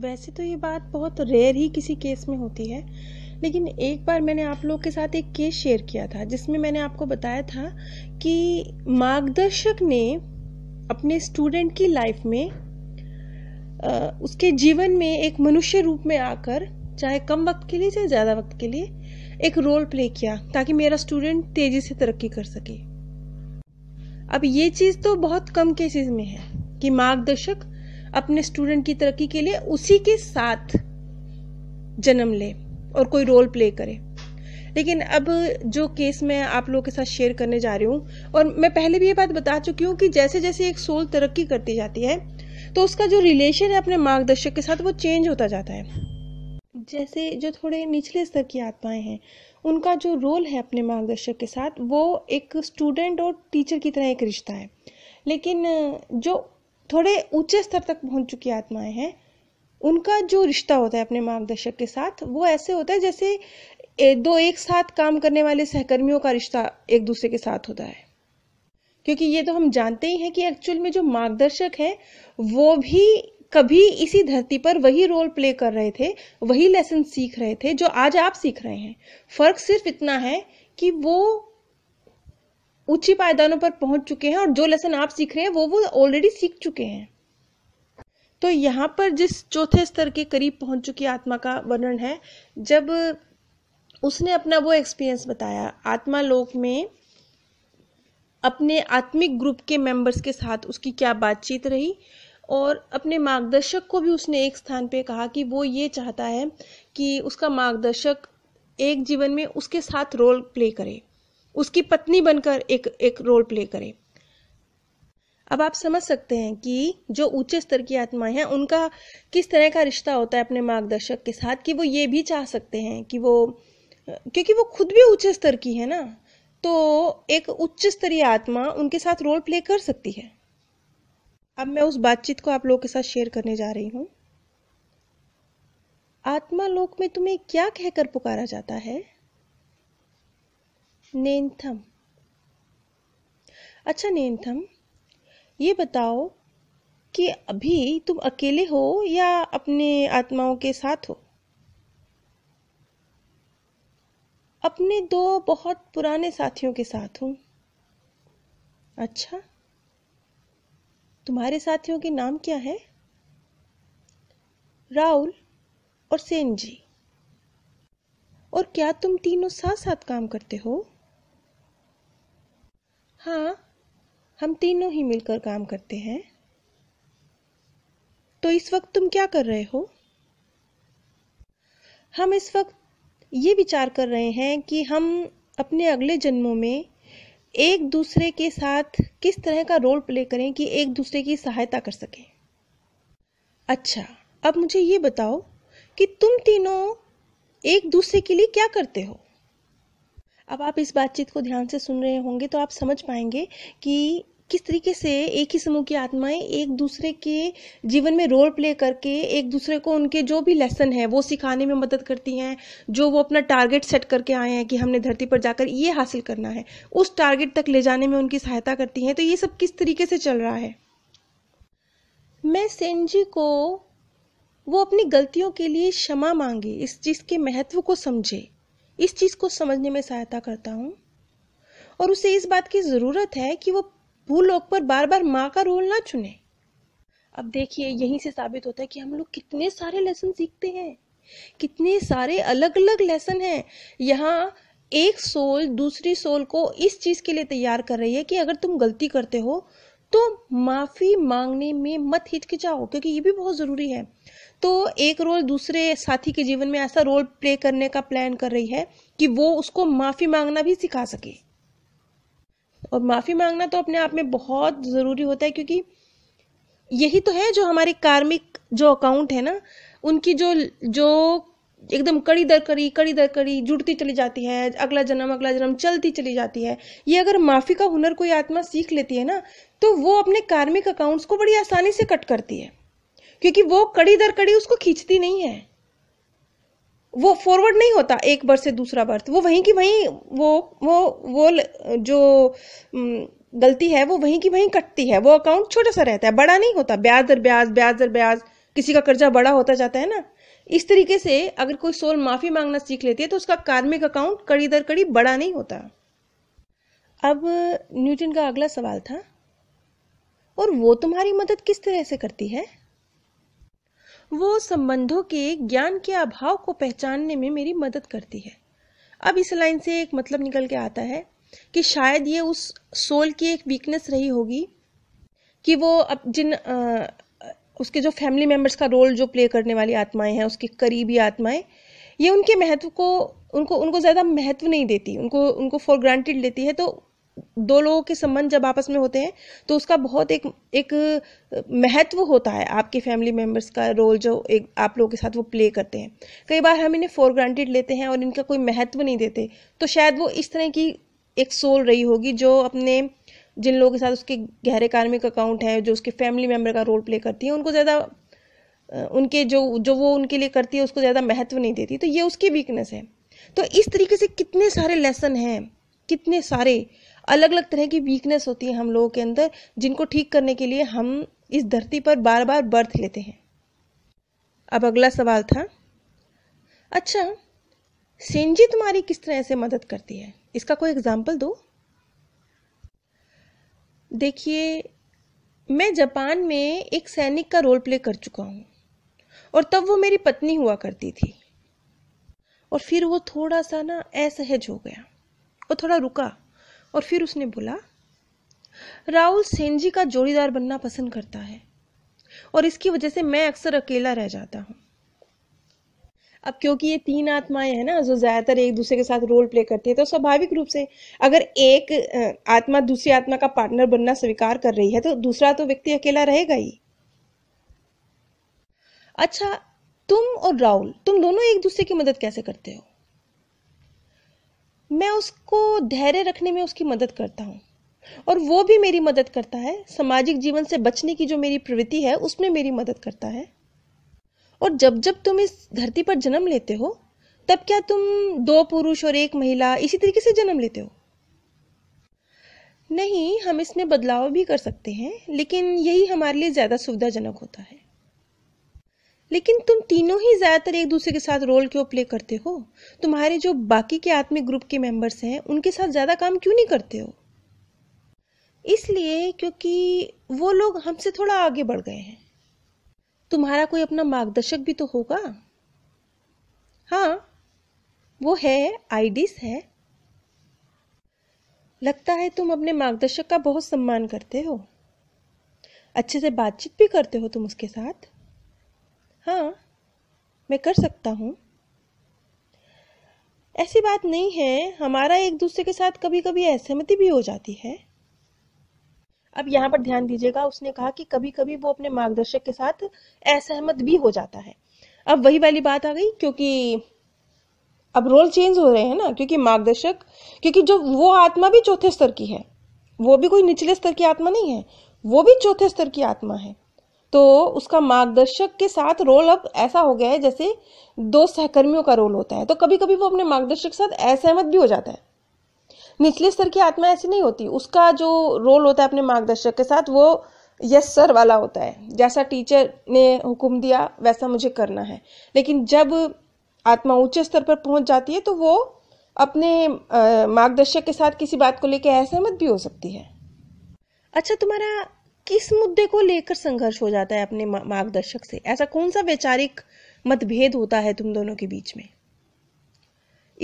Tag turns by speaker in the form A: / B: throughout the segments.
A: वैसे तो ये बात बहुत रेयर ही किसी केस में होती है लेकिन एक बार मैंने आप लोग के साथ एक केस शेयर किया था जिसमें मैंने आपको बताया था कि मार्गदर्शक ने अपने स्टूडेंट की लाइफ में उसके जीवन में एक मनुष्य रूप में आकर चाहे कम वक्त के लिए चाहे ज़्यादा वक्त के लिए एक रोल प्ले किया ताकि मेरा स्टूडेंट तेज़ी से तरक्की कर सके अब ये चीज़ तो बहुत कम केसेस में है कि मार्गदर्शक अपने स्टूडेंट की तरक्की के लिए उसी के साथ जन्म ले और कोई रोल प्ले करे लेकिन अब जो केस मैं आप लोगों के साथ शेयर करने जा रही हूँ और मैं पहले भी ये बात बता चुकी हूँ कि जैसे जैसे एक सोल तरक्की करती जाती है तो उसका जो रिलेशन है अपने मार्गदर्शक के साथ वो चेंज होता जाता है जैसे जो थोड़े निचले स्तर की आत्माएं हैं उनका जो रोल है अपने मार्गदर्शक के साथ वो एक स्टूडेंट और टीचर की तरह एक रिश्ता है लेकिन जो थोड़े ऊंचे स्तर तक पहुंच चुकी आत्माएं हैं उनका जो रिश्ता होता है अपने मार्गदर्शक के साथ वो ऐसे होता है जैसे दो एक साथ काम करने वाले सहकर्मियों का रिश्ता एक दूसरे के साथ होता है क्योंकि ये तो हम जानते ही हैं कि एक्चुअल में जो मार्गदर्शक हैं वो भी कभी इसी धरती पर वही रोल प्ले कर रहे थे वही लेसन सीख रहे थे जो आज आप सीख रहे हैं फर्क सिर्फ इतना है कि वो ऊंची पायदानों पर पहुंच चुके हैं और जो लेसन आप सीख रहे हैं वो वो ऑलरेडी सीख चुके हैं तो यहाँ पर जिस चौथे स्तर के करीब पहुंच चुकी आत्मा का वर्णन है जब उसने अपना वो एक्सपीरियंस बताया आत्मा लोक में अपने आत्मिक ग्रुप के मेंबर्स के साथ उसकी क्या बातचीत रही और अपने मार्गदर्शक को भी उसने एक स्थान पे कहा कि वो ये चाहता है कि उसका मार्गदर्शक एक जीवन में उसके साथ रोल प्ले करे उसकी पत्नी बनकर एक एक रोल प्ले करे अब आप समझ सकते हैं कि जो ऊंचे स्तर की आत्माएं हैं उनका किस तरह का रिश्ता होता है अपने मार्गदर्शक के साथ कि वो ये भी चाह सकते हैं कि वो क्योंकि वो खुद भी उच्च स्तर की है ना तो एक उच्च स्तरीय आत्मा उनके साथ रोल प्ले कर सकती है अब मैं उस बातचीत को आप लोगों के साथ शेयर करने जा रही हूँ आत्मा लोक में तुम्हें क्या कहकर पुकारा जाता है नेंथम अच्छा नेंथम ये बताओ कि अभी तुम अकेले हो या अपने आत्माओं के साथ हो अपने दो बहुत पुराने साथियों के साथ हूं अच्छा तुम्हारे साथियों के नाम क्या है राहुल और सेन जी और क्या तुम तीनों साथ साथ काम करते हो हाँ हम तीनों ही मिलकर काम करते हैं तो इस वक्त तुम क्या कर रहे हो हम इस वक्त ये विचार कर रहे हैं कि हम अपने अगले जन्मों में एक दूसरे के साथ किस तरह का रोल प्ले करें कि एक दूसरे की सहायता कर सकें अच्छा अब मुझे ये बताओ कि तुम तीनों एक दूसरे के लिए क्या करते हो अब आप इस बातचीत को ध्यान से सुन रहे होंगे तो आप समझ पाएंगे कि किस तरीके से एक ही समूह की आत्माएं एक दूसरे के जीवन में रोल प्ले करके एक दूसरे को उनके जो भी लेसन है वो सिखाने में मदद करती हैं जो वो अपना टारगेट सेट करके आए हैं कि हमने धरती पर जाकर ये हासिल करना है उस टारगेट तक ले जाने में उनकी सहायता करती हैं तो ये सब किस तरीके से चल रहा है मैं जी को वो अपनी गलतियों के लिए क्षमा मांगे इस चीज़ के महत्व को समझे इस चीज़ को समझने में सहायता करता हूँ और उसे इस बात की ज़रूरत है कि वो भूलोक पर बार बार माँ का रोल ना चुने अब देखिए यहीं से साबित होता है कि हम लोग कितने सारे लेसन सीखते हैं कितने सारे अलग अलग लेसन हैं यहाँ एक सोल दूसरी सोल को इस चीज़ के लिए तैयार कर रही है कि अगर तुम गलती करते हो तो माफ़ी मांगने में मत हिचकिचाओ क्योंकि ये भी बहुत ज़रूरी है तो एक रोल दूसरे साथी के जीवन में ऐसा रोल प्ले करने का प्लान कर रही है कि वो उसको माफ़ी मांगना भी सिखा सके और माफ़ी मांगना तो अपने आप में बहुत ज़रूरी होता है क्योंकि यही तो है जो हमारे कार्मिक जो अकाउंट है ना उनकी जो जो एकदम कड़ी दर कड़ी कड़ी दर कड़ी जुड़ती चली जाती है अगला जन्म अगला जन्म चलती चली जाती है ये अगर माफ़ी का हुनर कोई आत्मा सीख लेती है ना तो वो अपने कार्मिक अकाउंट्स को बड़ी आसानी से कट करती है क्योंकि वो कड़ी दर कड़ी उसको खींचती नहीं है वो फॉरवर्ड नहीं होता एक बर्थ से दूसरा बर्थ वो वहीं की वहीं वो वो वो जो गलती है वो वहीं की वहीं कटती है वो अकाउंट छोटा सा रहता है बड़ा नहीं होता ब्याज दर ब्याज ब्याज दर ब्याज किसी का कर्जा बड़ा होता जाता है ना इस तरीके से अगर कोई सोल माफी मांगना सीख लेती है तो उसका कार्मिक अकाउंट कड़ी दर कड़ी बड़ा नहीं होता अब न्यूटन का अगला सवाल था और वो तुम्हारी मदद किस तरह से करती है वो संबंधों के ज्ञान के अभाव को पहचानने में मेरी मदद करती है अब इस लाइन से एक मतलब निकल के आता है कि शायद ये उस सोल की एक वीकनेस रही होगी कि वो अब जिन उसके जो फैमिली मेम्बर्स का रोल जो प्ले करने वाली आत्माएं हैं उसकी करीबी आत्माएं ये उनके महत्व को उनको उनको ज़्यादा महत्व नहीं देती उनको उनको फॉर ग्रांटेड लेती है तो दो लोगों के संबंध जब आपस में होते हैं तो उसका बहुत एक एक महत्व होता है आपके फैमिली मेम्बर्स का रोल जो एक आप लोगों के साथ वो प्ले करते हैं कई बार हम इन्हें फॉर ग्रांटेड लेते हैं और इनका कोई महत्व नहीं देते तो शायद वो इस तरह की एक सोल रही होगी जो अपने जिन लोगों के साथ उसके गहरे कार्मिक अकाउंट हैं जो उसके फैमिली मेम्बर का रोल प्ले करती हैं उनको ज़्यादा उनके जो जो वो उनके लिए करती है उसको ज़्यादा महत्व नहीं देती तो ये उसकी वीकनेस है तो इस तरीके से कितने सारे लेसन हैं कितने सारे अलग अलग तरह की वीकनेस होती है हम लोगों के अंदर जिनको ठीक करने के लिए हम इस धरती पर बार बार बर्थ लेते हैं अब अगला सवाल था अच्छा सेंजी तुम्हारी किस तरह से मदद करती है इसका कोई एग्जाम्पल दो देखिए मैं जापान में एक सैनिक का रोल प्ले कर चुका हूँ और तब वो मेरी पत्नी हुआ करती थी और फिर वो थोड़ा सा ना असहज हो गया और थोड़ा रुका और फिर उसने बोला राहुल सेनजी का जोड़ीदार बनना पसंद करता है और इसकी वजह से मैं अक्सर अकेला रह जाता हूँ अब क्योंकि ये तीन आत्माएं हैं ना जो ज़्यादातर एक दूसरे के साथ रोल प्ले करती है तो स्वाभाविक रूप से अगर एक आत्मा दूसरी आत्मा का पार्टनर बनना स्वीकार कर रही है तो दूसरा तो व्यक्ति अकेला रहेगा ही अच्छा तुम और राहुल तुम दोनों एक दूसरे की मदद कैसे करते हो मैं उसको धैर्य रखने में उसकी मदद करता हूं और वो भी मेरी मदद करता है सामाजिक जीवन से बचने की जो मेरी प्रवृत्ति है उसमें मेरी मदद करता है और जब जब तुम इस धरती पर जन्म लेते हो तब क्या तुम दो पुरुष और एक महिला इसी तरीके से जन्म लेते हो नहीं हम इसमें बदलाव भी कर सकते हैं लेकिन यही हमारे लिए ज़्यादा सुविधाजनक होता है लेकिन तुम तीनों ही ज़्यादातर एक दूसरे के साथ रोल क्यों प्ले करते हो तुम्हारे जो बाकी के आत्मिक ग्रुप के मेंबर्स हैं उनके साथ ज़्यादा काम क्यों नहीं करते हो इसलिए क्योंकि वो लोग हमसे थोड़ा आगे बढ़ गए हैं तुम्हारा कोई अपना मार्गदर्शक भी तो होगा हाँ वो है आईडीस है लगता है तुम अपने मार्गदर्शक का बहुत सम्मान करते हो अच्छे से बातचीत भी करते हो तुम उसके साथ हाँ मैं कर सकता हूँ ऐसी बात नहीं है हमारा एक दूसरे के साथ कभी कभी असहमति भी हो जाती है अब यहाँ पर ध्यान दीजिएगा उसने कहा कि कभी कभी वो अपने मार्गदर्शक के साथ असहमत भी हो जाता है अब वही वाली बात आ गई क्योंकि अब रोल चेंज हो रहे हैं ना क्योंकि मार्गदर्शक क्योंकि जो वो आत्मा भी चौथे स्तर की है वो भी कोई निचले स्तर की आत्मा नहीं है वो भी चौथे स्तर की आत्मा है तो उसका मार्गदर्शक के साथ रोल अब ऐसा हो गया है जैसे दो सहकर्मियों का रोल होता है तो कभी कभी वो अपने मार्गदर्शक के साथ असहमत भी हो जाता है निचले स्तर की आत्मा ऐसी नहीं होती उसका जो रोल होता है अपने मार्गदर्शक के साथ वो यस सर वाला होता है जैसा टीचर ने हुक्म दिया वैसा मुझे करना है लेकिन जब आत्मा उच्च स्तर पर पहुंच जाती है तो वो अपने मार्गदर्शक के साथ किसी बात को लेकर असहमत भी हो सकती है अच्छा तुम्हारा किस मुद्दे को लेकर संघर्ष हो जाता है अपने मार्गदर्शक से ऐसा कौन सा वैचारिक मतभेद होता है तुम दोनों के बीच में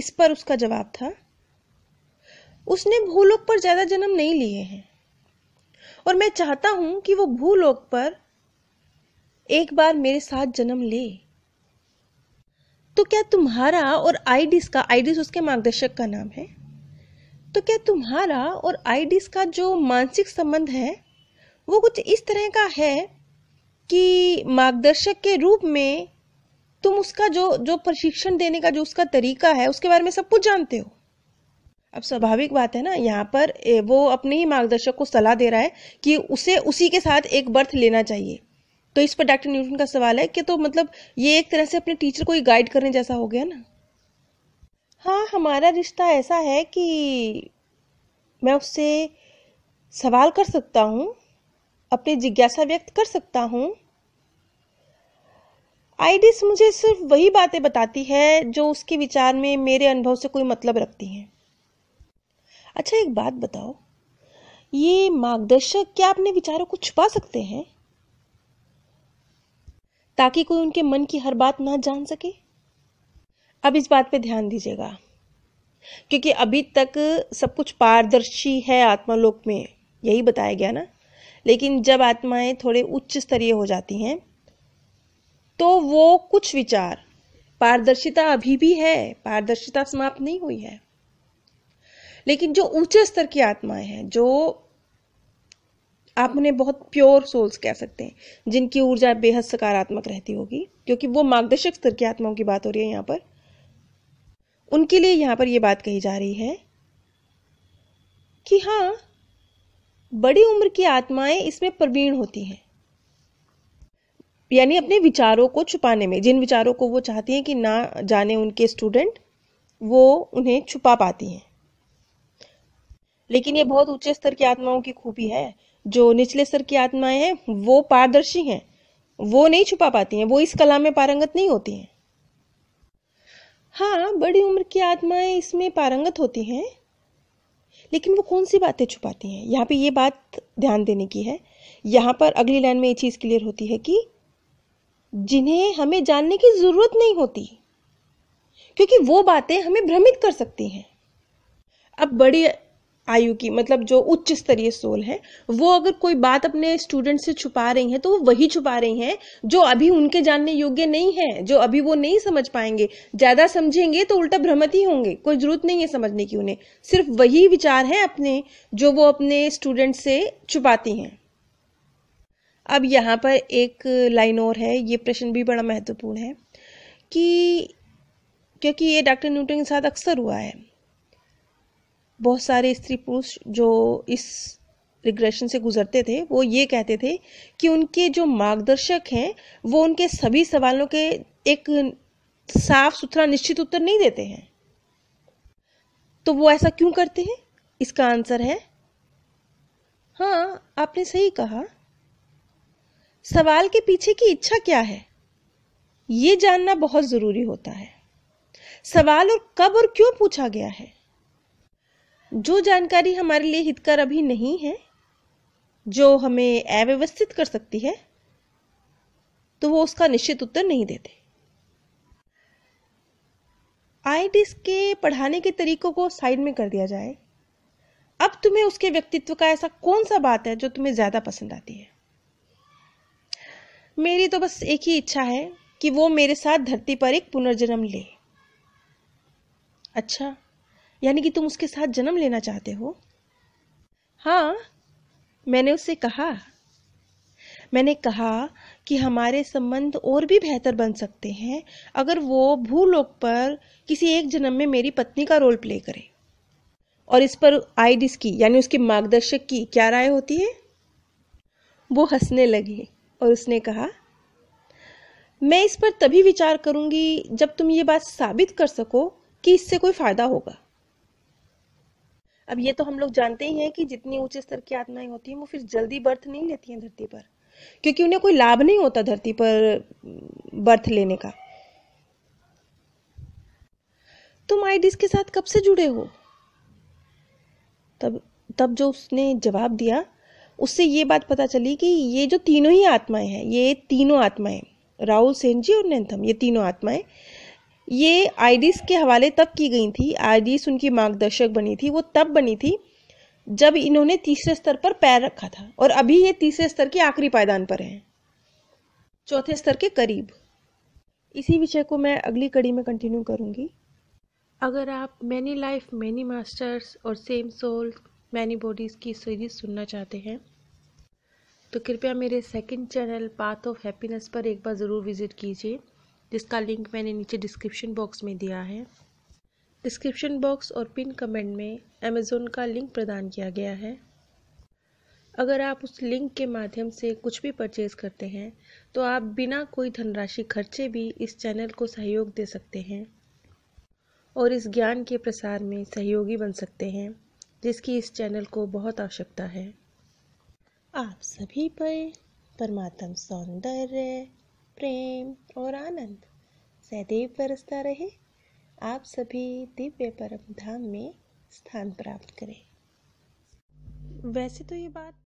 A: इस पर उसका जवाब था उसने भूलोक पर ज्यादा जन्म नहीं लिए हैं और मैं चाहता हूं कि वो भूलोक पर एक बार मेरे साथ जन्म ले तो क्या तुम्हारा और आईडिस का आईडिस उसके मार्गदर्शक का नाम है तो क्या तुम्हारा और आईडिस का जो मानसिक संबंध है वो कुछ इस तरह का है कि मार्गदर्शक के रूप में तुम उसका जो जो प्रशिक्षण देने का जो उसका तरीका है उसके बारे में सब कुछ जानते हो अब स्वाभाविक बात है ना यहाँ पर वो अपने ही मार्गदर्शक को सलाह दे रहा है कि उसे उसी के साथ एक बर्थ लेना चाहिए तो इस पर डॉक्टर न्यूटन का सवाल है कि तो मतलब ये एक तरह से अपने टीचर को ही गाइड करने जैसा हो गया ना हाँ हमारा रिश्ता ऐसा है कि मैं उससे सवाल कर सकता हूँ अपनी जिज्ञासा व्यक्त कर सकता हूँ आईडीस मुझे सिर्फ वही बातें बताती है जो उसके विचार में मेरे अनुभव से कोई मतलब रखती हैं अच्छा एक बात बताओ ये मार्गदर्शक क्या अपने विचारों को छुपा सकते हैं ताकि कोई उनके मन की हर बात ना जान सके अब इस बात पे ध्यान दीजिएगा क्योंकि अभी तक सब कुछ पारदर्शी है आत्मालोक में यही बताया गया ना लेकिन जब आत्माएं थोड़े उच्च स्तरीय हो जाती हैं तो वो कुछ विचार पारदर्शिता अभी भी है पारदर्शिता समाप्त नहीं हुई है लेकिन जो ऊंचे स्तर की आत्माएं हैं जो आप उन्हें बहुत प्योर सोल्स कह सकते हैं जिनकी ऊर्जा बेहद सकारात्मक रहती होगी क्योंकि वो मार्गदर्शक स्तर की आत्माओं की बात हो रही है यहाँ पर उनके लिए यहाँ पर ये बात कही जा रही है कि हाँ बड़ी उम्र की आत्माएं इसमें प्रवीण होती हैं यानी अपने विचारों को छुपाने में जिन विचारों को वो चाहती हैं कि ना जाने उनके स्टूडेंट वो उन्हें छुपा पाती हैं लेकिन ये बहुत ऊंचे स्तर की आत्माओं की खूबी है जो निचले स्तर की आत्माएं हैं वो पारदर्शी हैं वो नहीं छुपा पाती हैं वो इस कला में पारंगत नहीं होती हैं हाँ बड़ी उम्र की आत्माएं इसमें पारंगत होती हैं लेकिन वो कौन सी बातें छुपाती हैं यहाँ पे ये बात ध्यान देने की है यहाँ पर अगली लाइन में ये चीज़ क्लियर होती है कि जिन्हें हमें जानने की ज़रूरत नहीं होती क्योंकि वो बातें हमें भ्रमित कर सकती हैं अब बड़ी आयु की मतलब जो उच्च स्तरीय सोल है वो अगर कोई बात अपने स्टूडेंट से छुपा रही हैं तो वो वही छुपा रही हैं जो अभी उनके जानने योग्य नहीं है जो अभी वो नहीं समझ पाएंगे ज़्यादा समझेंगे तो उल्टा भ्रमित ही होंगे कोई ज़रूरत नहीं है समझने की उन्हें सिर्फ वही विचार हैं अपने जो वो अपने स्टूडेंट से छुपाती हैं अब यहाँ पर एक लाइन और है ये प्रश्न भी बड़ा महत्वपूर्ण है कि क्योंकि ये डॉक्टर न्यूटन के साथ अक्सर हुआ है बहुत सारे स्त्री पुरुष जो इस रिग्रेशन से गुजरते थे वो ये कहते थे कि उनके जो मार्गदर्शक हैं वो उनके सभी सवालों के एक साफ सुथरा निश्चित उत्तर नहीं देते हैं तो वो ऐसा क्यों करते हैं इसका आंसर है हाँ आपने सही कहा सवाल के पीछे की इच्छा क्या है ये जानना बहुत ज़रूरी होता है सवाल और कब और क्यों पूछा गया है जो जानकारी हमारे लिए हितकर अभी नहीं है जो हमें अव्यवस्थित कर सकती है तो वो उसका निश्चित उत्तर नहीं देते आई के पढ़ाने के तरीकों को साइड में कर दिया जाए अब तुम्हें उसके व्यक्तित्व का ऐसा कौन सा बात है जो तुम्हें ज़्यादा पसंद आती है मेरी तो बस एक ही इच्छा है कि वो मेरे साथ धरती पर एक पुनर्जन्म ले अच्छा यानी कि तुम उसके साथ जन्म लेना चाहते हो हाँ मैंने उससे कहा मैंने कहा कि हमारे संबंध और भी बेहतर बन सकते हैं अगर वो भूलोक पर किसी एक जन्म में मेरी पत्नी का रोल प्ले करे और इस पर आईडिस की यानी उसके मार्गदर्शक की क्या राय होती है वो हंसने लगी और उसने कहा मैं इस पर तभी विचार करूंगी जब तुम ये बात साबित कर सको कि इससे कोई फायदा होगा अब ये तो हम लोग जानते ही हैं कि जितनी ऊंचे स्तर की आत्माएं होती हैं वो फिर जल्दी बर्थ नहीं लेती हैं धरती पर क्योंकि उन्हें कोई लाभ नहीं होता धरती पर बर्थ लेने का तुम आईडिस के साथ कब से जुड़े हो तब तब जो उसने जवाब दिया उससे ये बात पता चली कि ये जो तीनों ही आत्माएं हैं ये तीनों आत्माएं राहुल सेन जी और नैंथम ये तीनों आत्माएं ये आईडीज़ के हवाले तब की गई थी आईडीज़ उनकी मार्गदर्शक बनी थी वो तब बनी थी जब इन्होंने तीसरे स्तर पर पैर रखा था और अभी ये तीसरे स्तर के आखिरी पायदान पर हैं चौथे स्तर के करीब इसी विषय को मैं अगली कड़ी में कंटिन्यू करूँगी अगर आप मैनी लाइफ मैनी मास्टर्स और सेम सोल मैनी बॉडीज़ की सीरीज सुनना चाहते हैं तो कृपया मेरे second channel path of happiness पर एक बार ज़रूर विज़िट कीजिए जिसका लिंक मैंने नीचे डिस्क्रिप्शन बॉक्स में दिया है डिस्क्रिप्शन बॉक्स और पिन कमेंट में अमेज़ोन का लिंक प्रदान किया गया है अगर आप उस लिंक के माध्यम से कुछ भी परचेज करते हैं तो आप बिना कोई धनराशि खर्चे भी इस चैनल को सहयोग दे सकते हैं और इस ज्ञान के प्रसार में सहयोगी बन सकते हैं जिसकी इस चैनल को बहुत आवश्यकता है आप सभी पर परमात्म सौंदर्य प्रेम और आनंद सदैव बरसता रहे आप सभी दिव्य परम धाम में स्थान प्राप्त करें वैसे तो ये बात